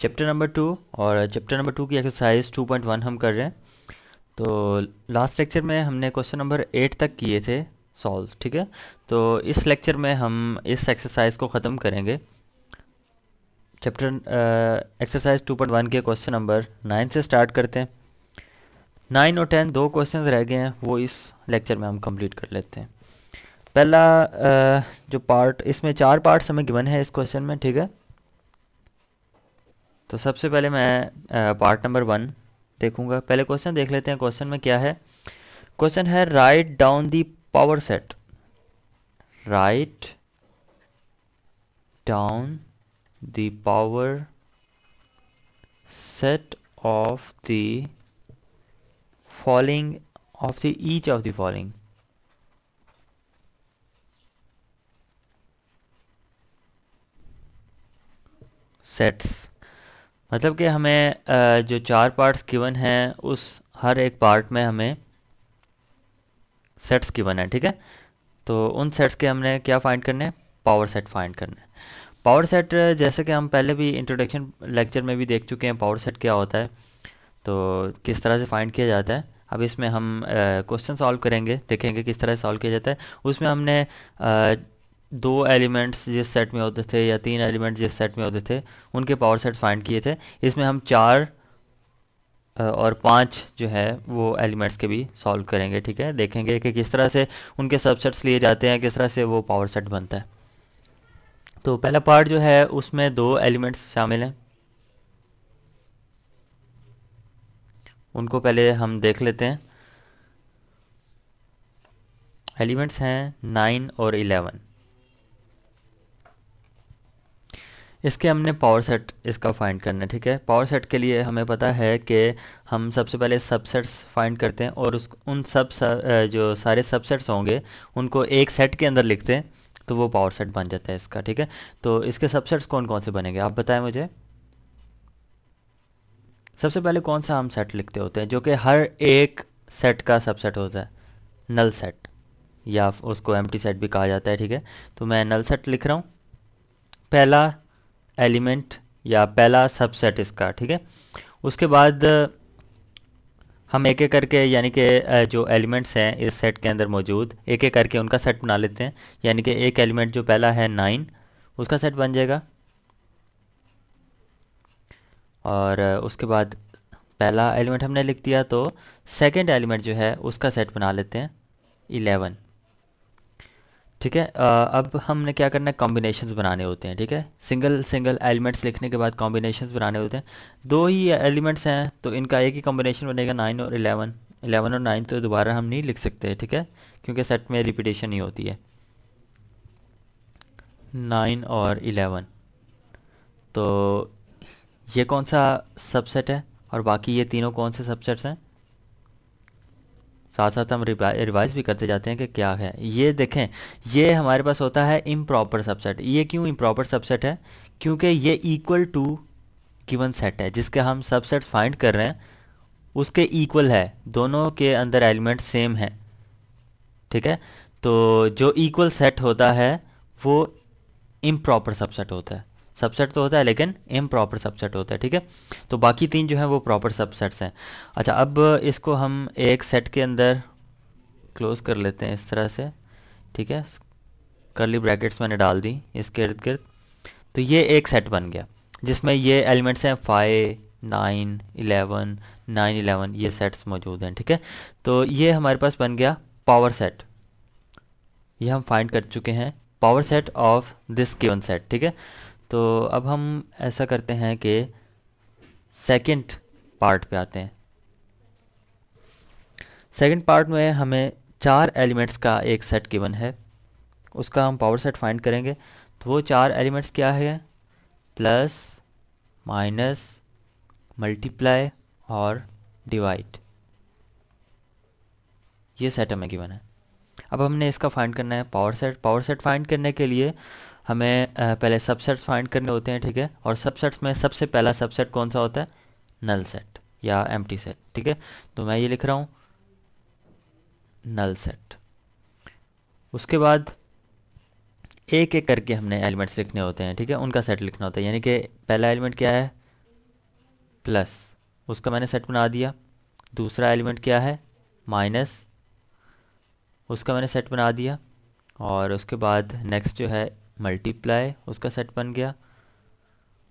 chapter number two और chapter number two की exercise two point one हम कर रहे हैं तो लास्ट लेक्चर में हमने क्वेश्चन नंबर एट तक किए थे सॉल्व ठीक है तो इस लेक्चर में हम इस एक्सरसाइज को ख़त्म करेंगे chapter exercise two point one के क्वेश्चन नंबर नाइन से स्टार्ट करते हैं नाइन और टेन दो क्वेश्चन रह गए हैं वो इस लेक्चर में हम कंप्लीट कर लेते हैं पहला uh, जो पार्ट इसमें चार पार्ट्स हमें गिवन है इस क्वेश्चन में ठीक है तो सबसे पहले मैं पार्ट नंबर वन देखूंगा पहले क्वेश्चन देख लेते हैं क्वेश्चन में क्या है क्वेश्चन है write down the power set write down the power set of the following of the each of the following sets मतलब कि हमें जो चार पार्ट्स गिवन हैं उस हर एक पार्ट में हमें सेट्स गिवन है ठीक है तो उन सेट्स के हमने क्या फाइंड करने हैं पावर सेट फाइंड करने पावर सेट जैसे कि हम पहले भी इंट्रोडक्शन लेक्चर में भी देख चुके हैं पावर सेट क्या होता है तो किस तरह से फाइंड किया जाता है अब इसमें हम क्वेश्चन सॉल्व करेंगे देखेंगे किस तरह से सॉल्व किया जाता है उसमें हमने दो एलिमेंट्स जिस सेट में होते थे या तीन एलिमेंट्स जिस सेट में होते थे उनके पावर सेट फाइंड किए थे इसमें हम चार और पांच जो है वो एलिमेंट्स के भी सॉल्व करेंगे ठीक है देखेंगे कि किस तरह से उनके सबसेट्स लिए जाते हैं किस तरह से वो पावर सेट बनता है तो पहला पार्ट जो है उसमें दो एलिमेंट्स शामिल हैं उनको पहले हम देख लेते हैं एलिमेंट्स हैं नाइन और इलेवन इसके हमने पावर सेट इसका फाइंड करना है ठीक है पावर सेट के लिए हमें पता है कि हम सबसे पहले सबसेट्स फाइंड करते हैं और उस उन सब जो सारे सबसेट्स होंगे उनको एक सेट के अंदर लिखते हैं तो वो पावर सेट बन जाता है इसका ठीक है तो इसके सबसेट्स कौन कौन से बनेंगे आप बताएं मुझे सबसे पहले कौन सा हम सेट लिखते होते हैं जो कि हर एक सेट का सबसेट होता है नल सेट या उसको एम्प्टी सेट भी कहा जाता है ठीक है तो मैं नल सेट लिख रहा हूँ पहला एलिमेंट या पहला सबसेट इसका ठीक है उसके बाद हम एक एक करके यानी कि जो एलिमेंट्स हैं इस सेट के अंदर मौजूद एक एक करके उनका सेट बना लेते हैं यानी कि एक एलिमेंट जो पहला है नाइन उसका सेट बन जाएगा और उसके बाद पहला एलिमेंट हमने लिख दिया तो सेकंड एलिमेंट जो है उसका सेट बना लेते हैं इलेवन ठीक है अब हमने क्या करना है कॉम्बिनेशंस बनाने होते हैं ठीक है सिंगल सिंगल एलिमेंट्स लिखने के बाद कॉम्बिनेशंस बनाने होते हैं दो ही एलिमेंट्स हैं तो इनका एक ही कॉम्बिनेशन बनेगा नाइन और एलेवन एलेवन और नाइन तो दोबारा हम नहीं लिख सकते ठीक है क्योंकि सेट में रिपीटेशन ही होती है नाइन और इलेवन तो ये कौन सा सबसेट है और बाकी ये तीनों कौन से सबसेट्स हैं साथ साथ हम रिवाइज भी करते जाते हैं कि क्या है ये देखें ये हमारे पास होता है इम प्रॉपर सबसेट ये क्यों इम प्रॉपर सबसेट है क्योंकि ये इक्वल टू गिवन सेट है जिसके हम सबसेट फाइंड कर रहे हैं उसके इक्वल है दोनों के अंदर एलिमेंट सेम है ठीक है तो जो इक्वल सेट होता है वो इम प्रॉपर सबसेट होता है सबसेट तो होता है लेकिन इम प्रॉपर सबसेट होता है ठीक है तो बाकी तीन जो हैं वो प्रॉपर सबसेट्स हैं अच्छा अब इसको हम एक सेट के अंदर क्लोज कर लेते हैं इस तरह से ठीक है करली ब्रैकेट्स मैंने डाल दी इसके इर्द गिर्द तो ये एक सेट बन गया जिसमें ये एलिमेंट्स हैं five nine eleven nine eleven ये सेट्स मौजूद हैं ठीक है तो ये हमारे पास बन गया पावर सेट ये हम फाइंड कर चुके हैं power set of this given set ठीक है तो अब हम ऐसा करते हैं कि सेकंड पार्ट पे आते हैं सेकंड पार्ट में हमें चार एलिमेंट्स का एक सेट गिवन है उसका हम पावर सेट फाइंड करेंगे तो वो चार एलिमेंट्स क्या है प्लस माइनस मल्टीप्लाई और डिवाइड ये सेट हमें गिवन है अब हमने इसका फाइंड करना है power set power set find करने के लिए हमें पहले सबसेट्स फाइंड करने होते हैं ठीक है और सबसेट्स में सबसे पहला सबसेट कौन सा होता है नल सेट या एम सेट ठीक है तो मैं ये लिख रहा हूँ नल सेट उसके बाद एक एक करके हमने एलिमेंट्स लिखने होते हैं ठीक है उनका सेट लिखना होता है यानी कि पहला एलिमेंट क्या है प्लस उसका मैंने सेट बना दिया दूसरा एलिमेंट क्या है माइनस उसका मैंने सेट बना दिया और उसके बाद नेक्स्ट जो है मल्टीप्लाई उसका सेट बन गया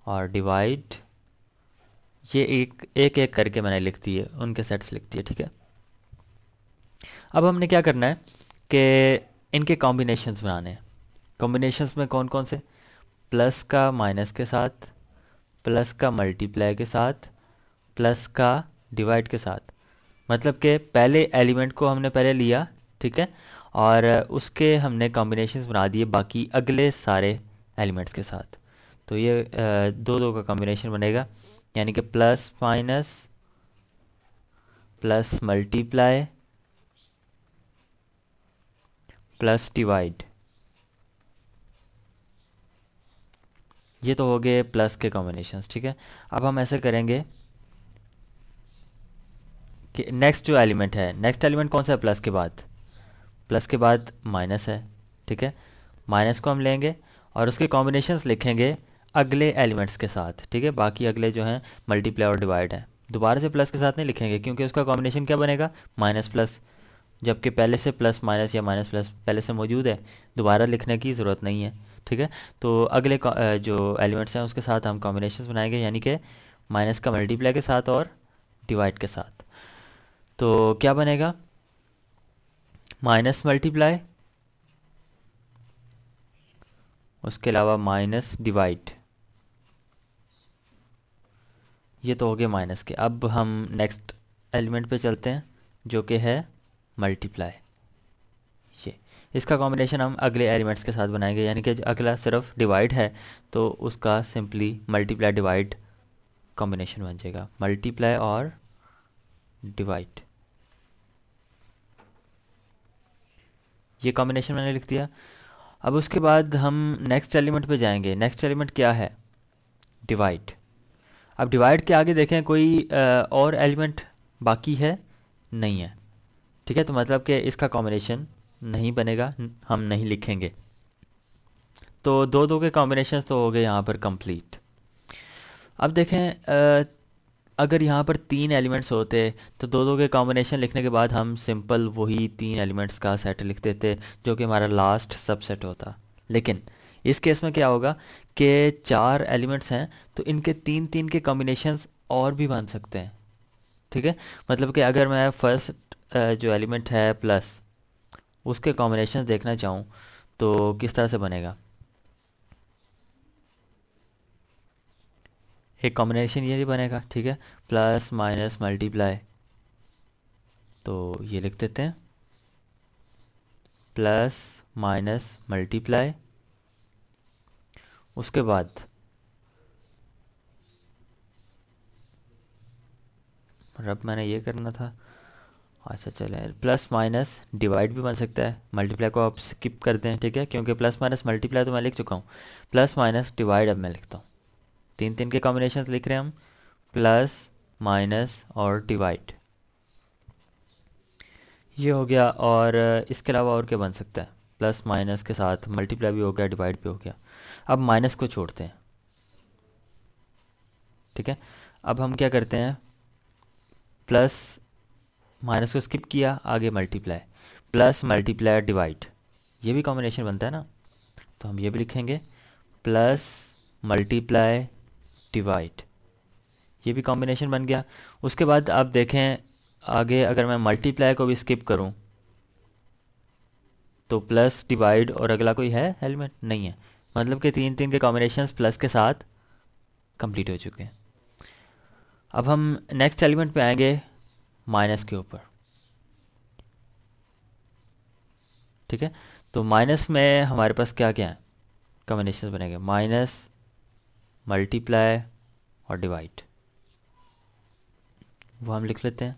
और डिवाइड ये एक एक एक करके मैंने लिख दिए उनके सेट्स लिख दिए ठीक है अब हमने क्या करना है कि इनके कॉम्बिनेशंस बनाने हैं कॉम्बिनेशंस में कौन कौन से प्लस का माइनस के साथ प्लस का मल्टीप्लाई के साथ प्लस का डिवाइड के साथ मतलब कि पहले एलिमेंट को हमने पहले लिया ठीक है और उसके हमने कॉम्बिनेशन बना दिए बाकी अगले सारे एलिमेंट्स के साथ तो ये दो दो का कॉम्बिनेशन बनेगा यानी कि plus minus plus multiply plus divide ये तो हो गए प्लस के कॉम्बिनेशंस ठीक है अब हम ऐसे करेंगे कि नेक्स्ट जो एलिमेंट है नेक्स्ट एलिमेंट कौन सा है प्लस के बाद प्लस के बाद माइनस है ठीक है माइनस को हम लेंगे और उसके कॉम्बिनेशंस लिखेंगे अगले एलिमेंट्स के साथ ठीक है बाकी अगले जो हैं मल्टीप्लाई और डिवाइड हैं दोबारा से प्लस के साथ नहीं लिखेंगे क्योंकि उसका कॉम्बिनेशन क्या बनेगा माइनस प्लस जबकि पहले से प्लस माइनस या माइनस प्लस पहले से मौजूद है दोबारा लिखने की ज़रूरत नहीं है ठीक है तो अगले जो एलिमेंट्स हैं उसके साथ हम कॉम्बिनेशन बनाएंगे यानी कि माइनस का मल्टीप्लाई के साथ और डिवाइड के साथ तो क्या बनेगा माइनस मल्टीप्लाई उसके अलावा माइनस डिवाइड ये तो हो गया माइनस के अब हम नेक्स्ट एलिमेंट पे चलते हैं जो कि है मल्टीप्लाई ये इसका कॉम्बिनेशन हम अगले एलिमेंट्स के साथ बनाएंगे यानी कि अगला सिर्फ डिवाइड है तो उसका सिंपली मल्टीप्लाई डिवाइड कॉम्बिनेशन बन जाएगा मल्टीप्लाई और डिवाइड ये कॉम्बिनेशन मैंने लिख दिया अब उसके बाद हम नेक्स्ट एलिमेंट पे जाएंगे नेक्स्ट एलिमेंट क्या है डिवाइड अब डिवाइड के आगे देखें कोई और एलिमेंट बाकी है नहीं है ठीक है तो मतलब कि इसका कॉम्बिनेशन नहीं बनेगा हम नहीं लिखेंगे तो दो दो के कॉम्बिनेशन तो हो गए यहाँ पर कंप्लीट अब देखें अगर यहाँ पर तीन एलिमेंट्स होते तो दो दो के कॉम्बिनेशन लिखने के बाद हम सिंपल वही तीन एलिमेंट्स का सेट लिख देते जो कि हमारा लास्ट सबसेट होता लेकिन इस केस में क्या होगा कि चार एलिमेंट्स हैं तो इनके तीन तीन के कॉम्बिनेशंस और भी बन सकते हैं ठीक है मतलब कि अगर मैं फर्स्ट जो एलिमेंट है प्लस उसके कॉम्बिनेशन देखना चाहूँ तो किस तरह से बनेगा एक कॉम्बिनेशन ये भी बनेगा ठीक है प्लस माइनस मल्टीप्लाई तो ये लिख देते हैं प्लस माइनस मल्टीप्लाई उसके बाद रब मैंने ये करना था अच्छा चले प्लस माइनस डिवाइड भी बन सकता है मल्टीप्लाई को आप स्किप कर दें ठीक है क्योंकि प्लस माइनस मल्टीप्लाई तो मैं लिख चुका हूँ प्लस माइनस डिवाइड अब मैं लिखता हूँ तीन तीन के कॉम्बिनेशन लिख रहे हैं हम प्लस माइनस और डिवाइड ये हो गया और इसके अलावा और क्या बन सकता है प्लस माइनस के साथ मल्टीप्लाई भी हो गया डिवाइड भी हो गया अब माइनस को छोड़ते हैं ठीक है अब हम क्या करते हैं प्लस माइनस को स्किप किया आगे मल्टीप्लाई प्लस मल्टीप्लाई डिवाइड ये भी कॉम्बिनेशन बनता है ना तो हम ये भी लिखेंगे प्लस मल्टीप्लाई डिवाइड ये भी कॉम्बिनेशन बन गया उसके बाद आप देखें आगे अगर मैं मल्टीप्लाई को भी स्किप करूं तो प्लस डिवाइड और अगला कोई है हेलमेट नहीं है मतलब कि तीन तीन के कॉम्बिनेशन प्लस के साथ कंप्लीट हो चुके हैं अब हम नेक्स्ट एलिमेंट पे आएंगे माइनस के ऊपर ठीक है तो माइनस में हमारे पास क्या क्या है कॉम्बिनेशन बनेंगे माइनस मल्टीप्लाई और डिवाइड वो हम लिख लेते हैं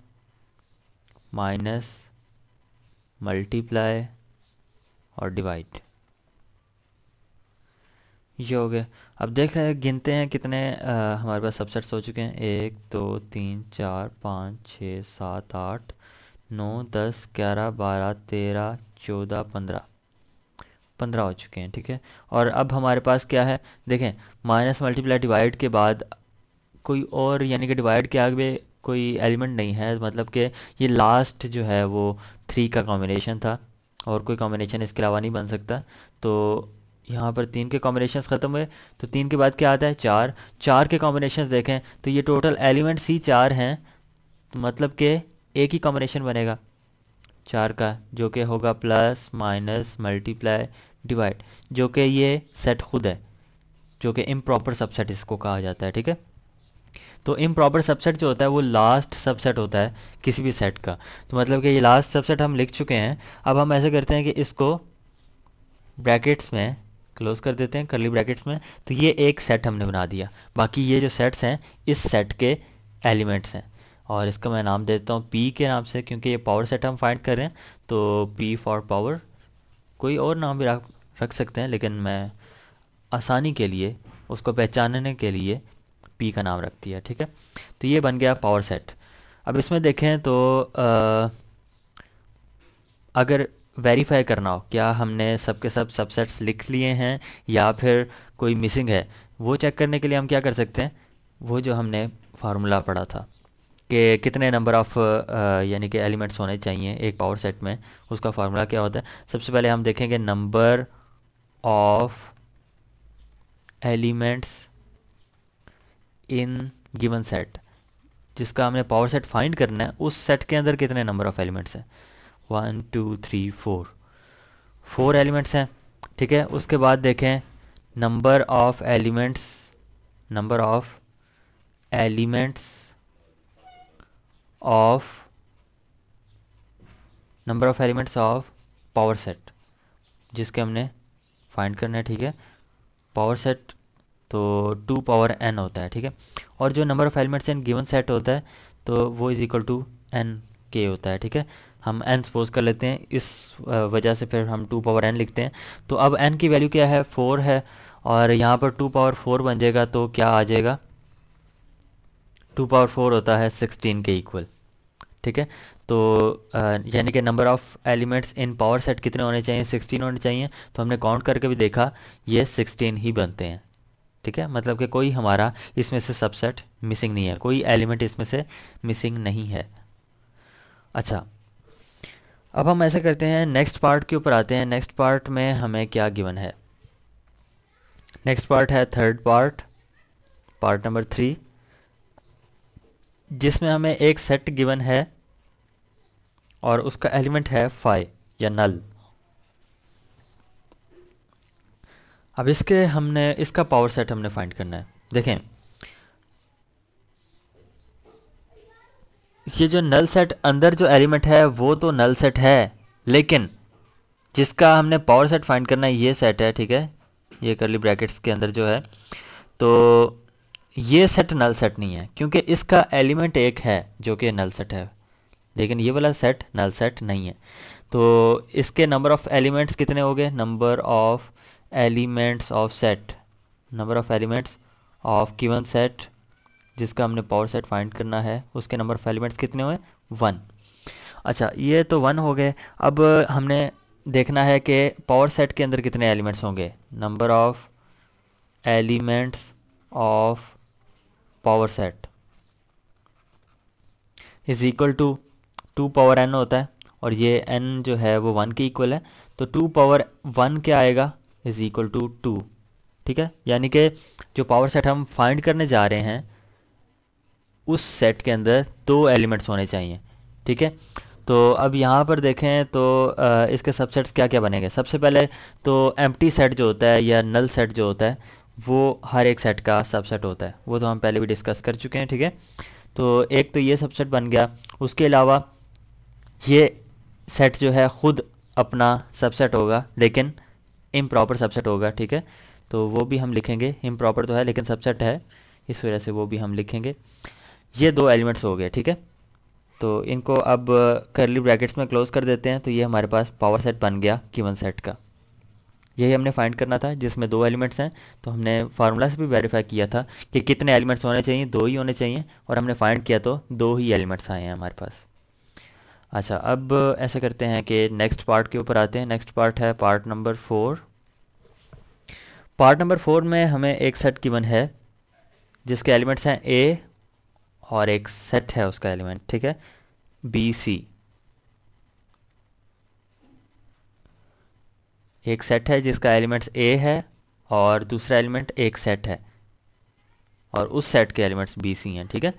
माइनस मल्टीप्लाई और डिवाइड ये हो गया अब देख रहे गिनते हैं कितने आ, हमारे पास सबसेट्स हो चुके हैं एक दो तीन चार पाँच छ सात आठ नौ दस ग्यारह बारह तेरह चौदह पंद्रह पंद्रह हो चुके हैं ठीक है और अब हमारे पास क्या है देखें माइनस मल्टीप्लाई डिवाइड के बाद कोई और यानी कि डिवाइड के आगे कोई एलिमेंट नहीं है मतलब कि ये लास्ट जो है वो थ्री का कॉम्बिनेशन था और कोई कॉम्बिनेशन इसके अलावा नहीं बन सकता तो यहाँ पर तीन के कॉम्बिनेशन ख़त्म हुए तो तीन के बाद क्या आता है चार चार के कॉम्बिनेशन देखें तो ये टोटल एलिमेंट्स ही चार हैं तो मतलब के एक ही कॉम्बिनेशन बनेगा चार का जो कि होगा प्लस माइनस मल्टीप्लाई डिवाइड जो कि ये सेट खुद है जो कि इम प्रॉपर सबसेट इसको कहा जाता है ठीक है तो इम प्रॉपर सबसेट जो होता है वो लास्ट सबसेट होता है किसी भी सेट का तो मतलब कि ये लास्ट सबसेट हम लिख चुके हैं अब हम ऐसे करते हैं कि इसको ब्रैकेट्स में क्लोज कर देते हैं करली ब्रैकेट्स में तो ये एक सेट हमने बना दिया बाकी ये जो सेट्स हैं इस सेट के एलिमेंट्स हैं और इसका मैं नाम देता हूँ पी के नाम से क्योंकि ये पावर सेट हम फाइंड कर रहे हैं तो पी फॉर पावर कोई और नाम भी रख सकते हैं लेकिन मैं आसानी के लिए उसको पहचानने के लिए पी का नाम रखती है ठीक है तो ये बन गया पावर सेट अब इसमें देखें तो आ, अगर वेरीफाई करना हो क्या हमने सबके सब सबसेट्स लिख लिए हैं या फिर कोई मिसिंग है वो चेक करने के लिए हम क्या कर सकते हैं वो जो हमने फार्मूला पढ़ा था कि कितने नंबर ऑफ़ यानी कि एलिमेंट्स होने चाहिए एक पावर सेट में उसका फार्मूला क्या होता है सबसे पहले हम देखेंगे number of elements in given set जिसका हमने पावर सेट फाइंड करना है उस सेट के अंदर कितने नंबर ऑफ एलिमेंट्स हैं one two three four four elements हैं ठीक है उसके बाद देखें number of elements number of elements of number of elements of power set जिसके हमने फाइंड करना है ठीक है पावर सेट तो टू पावर एन होता है ठीक है और जो number of elements in given set होता है तो वो इज़ इक्वल टू एन के होता है ठीक है हम एन सपोज कर लेते हैं इस वजह से फिर हम टू पावर एन लिखते हैं तो अब एन की वैल्यू क्या है फोर है और यहाँ पर टू पावर फोर बन जाएगा तो क्या आ जाएगा टू पावर फोर होता है सिक्सटीन के इक्वल ठीक है तो यानी कि number of elements in power set कितने होने चाहिए सिक्सटीन होने चाहिए तो हमने काउंट करके भी देखा ये सिक्सटीन ही बनते हैं ठीक है मतलब कि कोई हमारा इसमें से सबसेट मिसिंग नहीं है कोई एलिमेंट इसमें से मिसिंग नहीं है अच्छा अब हम ऐसा करते हैं नेक्स्ट पार्ट के ऊपर आते हैं नेक्स्ट पार्ट में हमें क्या गिवन है नेक्स्ट पार्ट है third part part number three जिसमें हमें एक सेट गिवन है और उसका एलिमेंट है फाइव या नल अब इसके हमने इसका पावर सेट हमने फाइंड करना है देखें ये जो नल सेट अंदर जो एलिमेंट है वो तो नल सेट है लेकिन जिसका हमने पावर सेट फाइंड करना है ये सेट है ठीक है ये कर ली ब्रैकेट्स के अंदर जो है तो ये सेट नल सेट नहीं है क्योंकि इसका एलिमेंट एक है जो कि नल सेट है लेकिन ये वाला सेट नल सेट नहीं है तो इसके नंबर ऑफ़ एलिमेंट्स कितने हो गए number of elements of set number of elements of given set जिसका हमने पावर सेट फाइंड करना है उसके नंबर ऑफ़ एलिमेंट्स कितने हुए वन अच्छा ये तो वन हो गए अब हमने देखना है कि पावर सेट के अंदर कितने एलिमेंट्स होंगे number of elements of power set is equal to two power N होता है और ये एन जो है वो वन के इक्वल है तो टू पावर वन क्या आएगा इज इक्वल टू टू ठीक है यानी कि जो पावर सेट हम फाइंड करने जा रहे हैं उस सेट के अंदर दो एलिमेंट्स होने चाहिए ठीक है तो अब यहाँ पर देखें तो इसके सबसेट्स क्या क्या बनेंगे सबसे पहले तो एम्प्टी सेट जो होता है या नल सेट जो होता है वो हर एक सेट का सबसेट होता है वो तो हम पहले भी डिस्कस कर चुके हैं ठीक है तो एक तो ये सबसेट बन गया उसके अलावा ये सेट जो है ख़ुद अपना सबसेट होगा लेकिन इम प्रॉपर सबसेट होगा ठीक है तो वो भी हम लिखेंगे इम प्रॉपर तो है लेकिन सबसेट है इस वजह से वो भी हम लिखेंगे ये दो एलिमेंट्स हो गए ठीक है तो इनको अब करली ब्रैकेट्स में क्लोज़ कर देते हैं तो ये हमारे पास पावर सेट बन गया गिवन सेट का यही हमने फाइंड करना था जिसमें दो एलिमेंट्स हैं तो हमने फार्मूला से भी वेरीफाई किया था कि कितने एलिमेंट्स होने चाहिए दो ही होने चाहिए और हमने फाइंड किया तो दो ही एलिमेंट्स आए हैं हमारे पास अच्छा अब ऐसा करते हैं कि नेक्स्ट पार्ट के ऊपर आते हैं नेक्स्ट पार्ट है part number four part number four में हमें एक सेट गिवन है जिसके एलिमेंट्स हैं ए और एक सेट है उसका एलिमेंट ठीक है बी सी एक सेट है जिसका एलिमेंट्स ए है और दूसरा एलिमेंट एक सेट है और उस सेट के एलिमेंट्स बी सी हैं ठीक है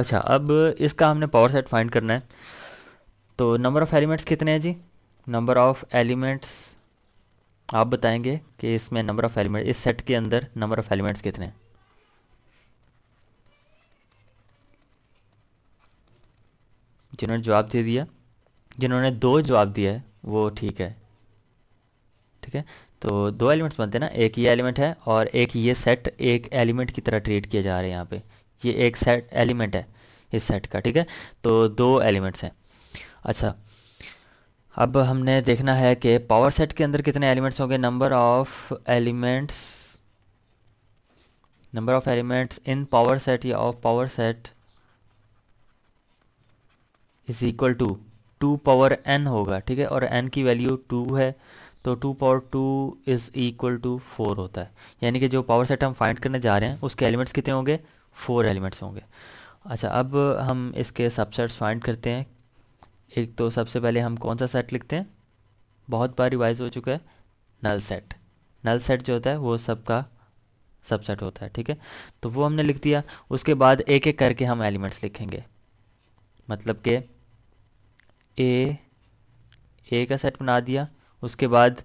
अच्छा अब इसका हमने पावर सेट फाइंड करना है तो नंबर ऑफ़ एलिमेंट्स कितने हैं जी नंबर ऑफ़ एलिमेंट्स आप बताएंगे कि इसमें नंबर ऑफ़ एलिमेंट इस सेट के अंदर नंबर ऑफ़ एलिमेंट्स कितने हैं जिन्होंने जवाब दे दिया जिन्होंने दो जवाब दिया है वो ठीक है ठीक है तो दो एलिमेंट्स बनते हैं ना एक ये एलिमेंट है और एक ये सेट एक एलिमेंट की तरह ट्रीट किया जा रहे हैं यहाँ पे ये एक सेट एलिमेंट है इस सेट का ठीक है तो दो एलिमेंट्स हैं अच्छा अब हमने देखना है कि पावर सेट के अंदर कितने एलिमेंट्स होंगे number of elements number of elements in power set या of power set is equal to two power N होगा ठीक है और एन की वैल्यू टू है तो two power two is equal to four होता है यानी कि जो पावर सेट हम फाइंड करने जा रहे हैं उसके एलिमेंट्स कितने होंगे फोर एलिमेंट्स होंगे अच्छा अब हम इसके सबसेट्स फाइंड करते हैं एक तो सबसे पहले हम कौन सा सेट लिखते हैं बहुत बार रिवाइज हो चुका है नल सेट नल सेट जो होता है वो सबका सबसेट होता है ठीक है तो वो हमने लिख दिया उसके बाद एक एक करके हम एलिमेंट्स लिखेंगे मतलब के ए ए का सेट बना दिया उसके बाद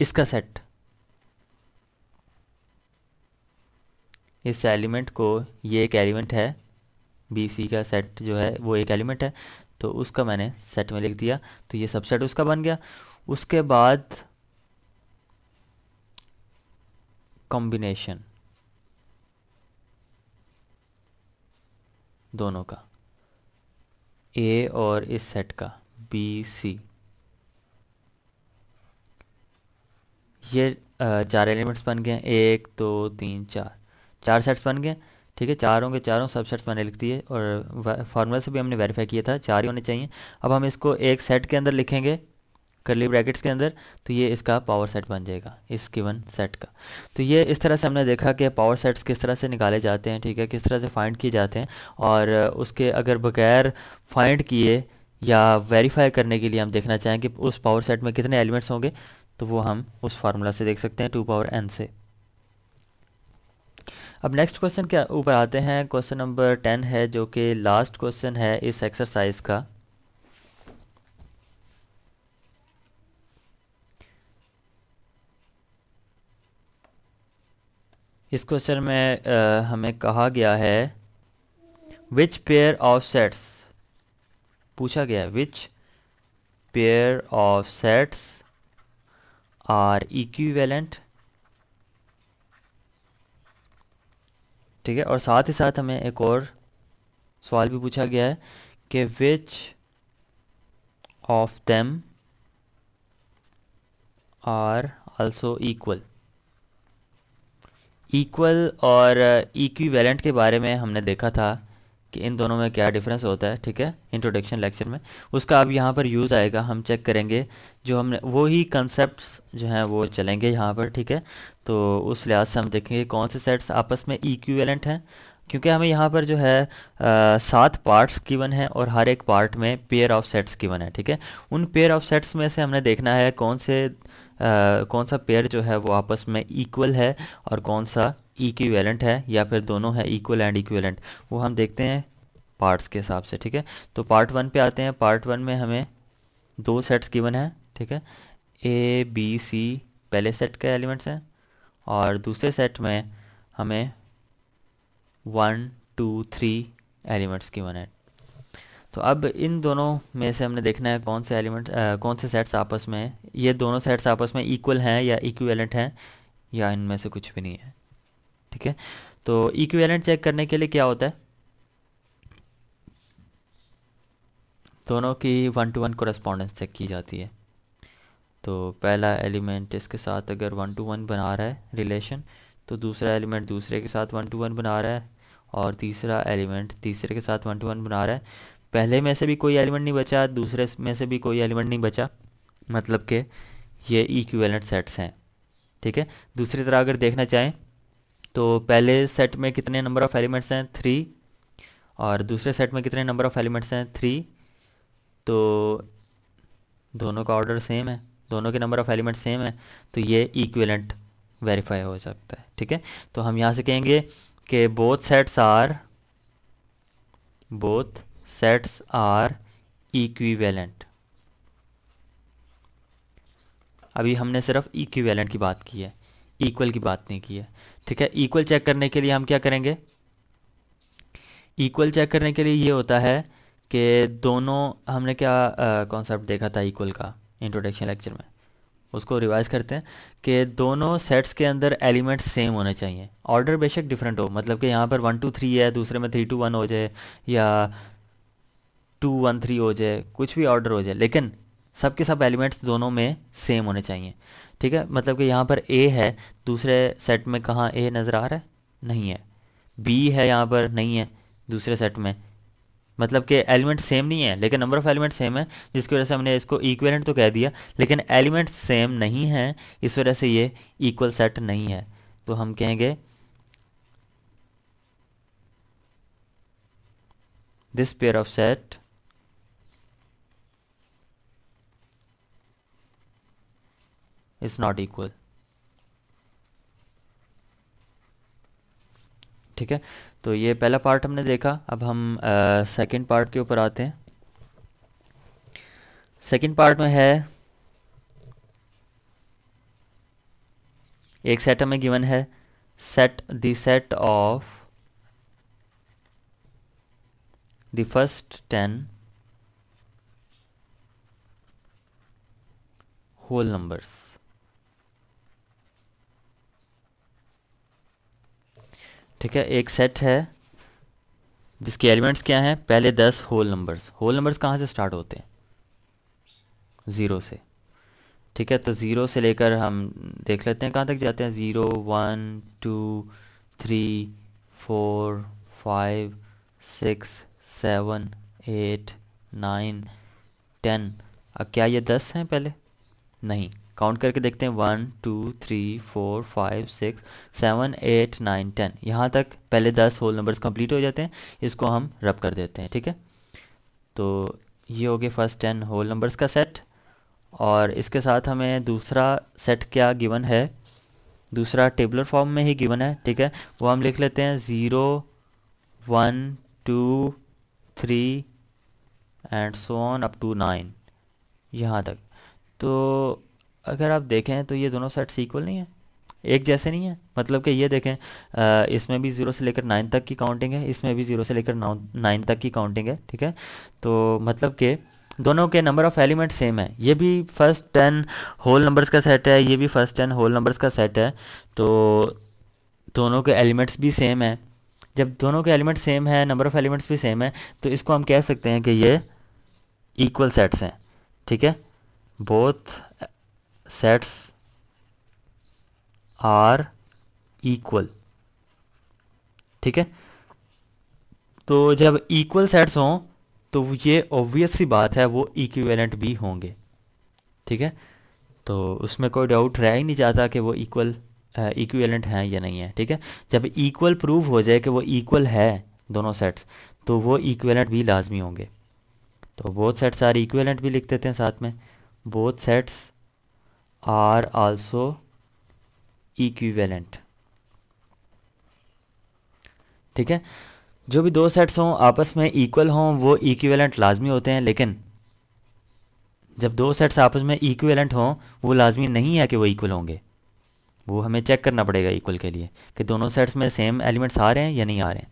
इसका सेट इस एलिमेंट को ये एक एलिमेंट है बी सी का सेट जो है वो एक एलिमेंट है तो उसका मैंने सेट में लिख दिया तो ये सबसेट उसका बन गया उसके बाद कॉम्बिनेशन दोनों का ए और इस सेट का बी सी ये चार एलिमेंट्स बन गए एक दो तीन चार चार सेट्स बन गए ठीक है चारों के चारों सब सेट्स मैंने लिख दिए और फार्मूला से भी हमने वेरीफाई किया था चार ही होने चाहिए अब हम इसको एक सेट के अंदर लिखेंगे करली ब्रैकेट्स के अंदर तो ये इसका पावर सेट बन जाएगा इस गिवन सेट का तो ये इस तरह से हमने देखा कि पावर सेट्स किस तरह से निकाले जाते हैं ठीक है किस तरह से फाइंड किए जाते हैं और उसके अगर बगैर फाइंड किए या वेरीफाई करने के लिए हम देखना चाहें कि उस पावर सेट में कितने एलिमेंट्स होंगे तो वो हम उस फार्मूला से देख सकते हैं टू पावर एन से अब नेक्स्ट क्वेश्चन के ऊपर आते हैं क्वेश्चन नंबर टेन है जो कि लास्ट क्वेश्चन है इस एक्सरसाइज का इस क्वेश्चन में आ, हमें कहा गया है विच पेयर ऑफ सेट्स पूछा गया है which pair of sets are equivalent ठीक है और साथ ही साथ हमें एक और सवाल भी पूछा गया है कि which of them are also equal equal और इक्विवेलेंट के बारे में हमने देखा था कि इन दोनों में क्या डिफरेंस होता है ठीक है इंट्रोडक्शन लेक्चर में उसका अब यहाँ पर यूज़ आएगा हम चेक करेंगे जो हमने वो ही कंसेप्ट जो हैं वो चलेंगे यहाँ पर ठीक है तो उस लिहाज से हम देखेंगे कौन से सेट्स आपस में इक्विवेलेंट हैं क्योंकि हमें यहाँ पर जो है सात पार्ट्स गिवन हैं और हर एक पार्ट में पेयर ऑफ सेट्स गिवन है ठीक है उन पेयर ऑफ सेट्स में से हमने देखना है कौन से आ, कौन सा पेयर जो है वो आपस में इक्वल है और कौन सा इक्विवेलेंट है या फिर दोनों है इक्वल एंड इक्विवेलेंट वो हम देखते हैं पार्ट्स के हिसाब से ठीक है तो पार्ट वन पे आते हैं पार्ट वन में हमें दो सेट्स गिवन है ठीक है ए बी सी पहले सेट के एलिमेंट्स हैं और दूसरे सेट में हमें one two three elements given है तो अब इन दोनों में से हमने देखना है कौन से एलिमेंट कौन से सेट्स आपस में ये दोनों सेट्स आपस में इक्वल हैं या इक्विवेलेंट हैं या इनमें से कुछ भी नहीं है ठीक है तो इक्वेलेंट चेक करने के लिए क्या होता है दोनों की one to one correspondence check की जाती है तो पहला एलिमेंट इसके साथ अगर वन टू वन बना रहा है रिलेशन तो दूसरा एलिमेंट दूसरे के साथ वन टू वन बना रहा है और तीसरा एलिमेंट तीसरे के साथ वन टू वन बना रहा है पहले में से भी कोई एलिमेंट नहीं बचा दूसरे में से भी कोई एलिमेंट नहीं बचा मतलब कि ये इक्विवेलेंट सेट्स हैं ठीक है दूसरी तरह अगर देखना चाहें तो पहले सेट में कितने नंबर ऑफ एलिमेंट्स हैं थ्री और दूसरे सेट में कितने नंबर ऑफ एलिमेंट्स हैं थ्री तो दोनों का ऑर्डर सेम है दोनों के नंबर ऑफ एलिमेंट सेम है तो ये इक्वलेंट वेरीफाई हो सकता है ठीक है तो हम यहाँ से कहेंगे कि both sets are both sets are equivalent अभी हमने सिर्फ इक्विवेलेंट की बात की है इक्वल की बात नहीं की है ठीक है इक्वल चेक करने के लिए हम क्या करेंगे इक्वल चेक करने के लिए ये होता है कि दोनों हमने क्या कॉन्सेप्ट देखा था इक्वल का इंट्रोडक्शन लेक्चर में उसको रिवाइज करते हैं कि दोनों सेट्स के अंदर एलिमेंट्स सेम होने चाहिए ऑर्डर बेशक डिफरेंट हो मतलब कि यहाँ पर वन टू थ्री है दूसरे में थ्री टू वन हो जाए या टू वन थ्री हो जाए कुछ भी ऑर्डर हो जाए लेकिन सब के सब एलिमेंट्स दोनों में सेम होने चाहिए ठीक है मतलब कि यहाँ पर ए है दूसरे सेट में कहाँ ए नज़र आ रहा है नहीं है बी है यहाँ पर नहीं है दूसरे सेट में मतलब कि एलिमेंट सेम नहीं है लेकिन नंबर ऑफ एलिमेंट सेम है जिसकी वजह से हमने इसको इक्वेलेंट तो कह दिया लेकिन एलिमेंट सेम नहीं है इस वजह से ये इक्वल सेट नहीं है तो हम कहेंगे this pair of set is not equal ठीक है तो ये पहला पार्ट हमने देखा अब हम uh, पार्ट के ऊपर आते हैं सेकेंड पार्ट में है एक सेट हमें गिवन है set the set of the first ten whole numbers ठीक है एक सेट है जिसके एलिमेंट्स क्या हैं पहले दस होल नंबर्स होल नंबर्स कहाँ से स्टार्ट होते हैं ज़ीरो से ठीक है तो ज़ीरो से लेकर हम देख लेते हैं कहाँ तक जाते हैं zero one two three four five six seven eight nine ten अब क्या ये दस हैं पहले नहीं काउंट करके देखते हैं one two three four five six seven eight nine ten यहाँ तक पहले दस होल नंबर्स कंप्लीट हो जाते हैं इसको हम रब कर देते हैं ठीक है तो ये हो गए फर्स्ट टेन होल नंबर्स का सेट और इसके साथ हमें दूसरा सेट क्या गिवन है दूसरा टेबलर फॉर्म में ही गिवन है ठीक है वो हम लिख लेते हैं zero one two three and so on up to nine यहाँ तक तो अगर आप देखें तो ये दोनों सेट सीक्वल नहीं है एक जैसे नहीं है मतलब कि ये देखें इसमें भी ज़ीरो से लेकर नाइन तक की काउंटिंग है इसमें भी ज़ीरो से लेकर नाइन तक की काउंटिंग है ठीक है तो मतलब कि दोनों के नंबर ऑफ़ एलिमेंट सेम है ये भी फर्स्ट टेन होल नंबर्स का सेट है ये भी फर्स्ट टेन होल नंबर्स का सेट है तो दोनों के एलिमेंट्स भी सेम है जब दोनों के एलिमेंट सेम है नंबर ऑफ़ एलिमेंट्स भी सेम है तो इसको हम कह सकते हैं कि ये इक्वल सेट्स हैं ठीक है बोथ sets आर इक्वल ठीक है तो जब इक्वल सेट्स हों तो ये ऑब्वियस सी बात है वो इक्विवेलेंट भी होंगे ठीक है तो उसमें कोई डाउट रह ही नहीं जाता कि वो इक्वल इक्विवेलेंट हैं या नहीं है ठीक है जब इक्वल प्रूव हो जाए कि वो इक्वल है दोनों सेट्स तो वो इक्विवेलेंट भी लाजमी होंगे तो बोथ सेट्स आर इक्विवेलेंट भी लिख देते हैं साथ में both sets are also equivalent ठीक है जो भी दो सेट्स हों आपस में इक्वल हों वो इक्विवेलेंट लाजमी होते हैं लेकिन जब दो सेट्स आपस में इक्विवेलेंट हों वो लाजमी नहीं है कि वो इक्वल होंगे वो हमें चेक करना पड़ेगा इक्वल के लिए कि दोनों सेट्स में सेम एलिमेंट्स आ रहे हैं या नहीं आ रहे हैं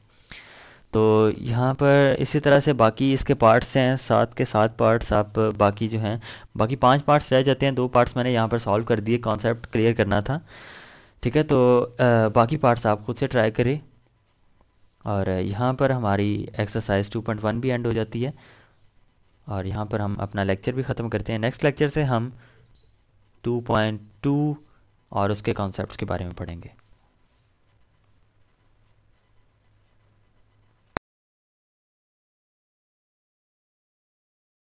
तो यहाँ पर इसी तरह से बाकी इसके पार्ट्स हैं सात के सात पार्ट्स आप बाकी जो हैं बाकी पांच पार्ट्स रह जाते हैं दो पार्ट्स मैंने यहाँ पर सॉल्व कर दिए कॉन्सेप्ट क्लियर करना था ठीक है तो आ, बाकी पार्ट्स आप खुद से ट्राई करें और यहाँ पर हमारी एक्सरसाइज 2.1 भी एंड हो जाती है और यहाँ पर हम अपना लेक्चर भी ख़त्म करते हैं नेक्स्ट लेक्चर से हम टू और उसके कॉन्सेप्ट के बारे में पढ़ेंगे